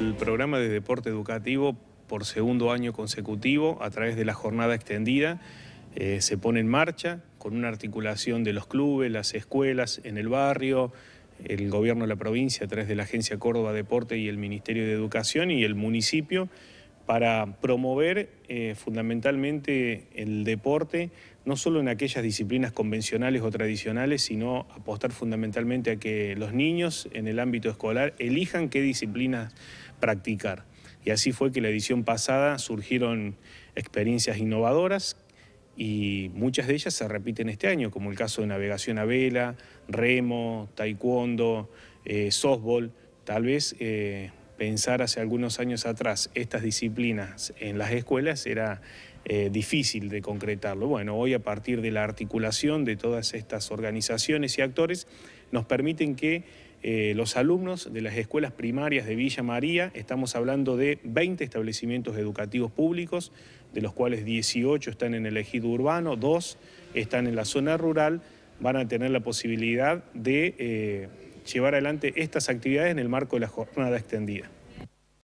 El programa de deporte educativo por segundo año consecutivo a través de la jornada extendida eh, se pone en marcha con una articulación de los clubes, las escuelas en el barrio, el gobierno de la provincia a través de la Agencia Córdoba Deporte y el Ministerio de Educación y el municipio para promover eh, fundamentalmente el deporte, no solo en aquellas disciplinas convencionales o tradicionales, sino apostar fundamentalmente a que los niños en el ámbito escolar elijan qué disciplinas practicar. Y así fue que la edición pasada surgieron experiencias innovadoras y muchas de ellas se repiten este año, como el caso de navegación a vela, remo, taekwondo, eh, softball, tal vez... Eh, pensar hace algunos años atrás estas disciplinas en las escuelas era eh, difícil de concretarlo. Bueno, hoy a partir de la articulación de todas estas organizaciones y actores nos permiten que eh, los alumnos de las escuelas primarias de Villa María, estamos hablando de 20 establecimientos educativos públicos, de los cuales 18 están en el ejido urbano, dos están en la zona rural, van a tener la posibilidad de... Eh, llevar adelante estas actividades en el marco de la jornada extendida.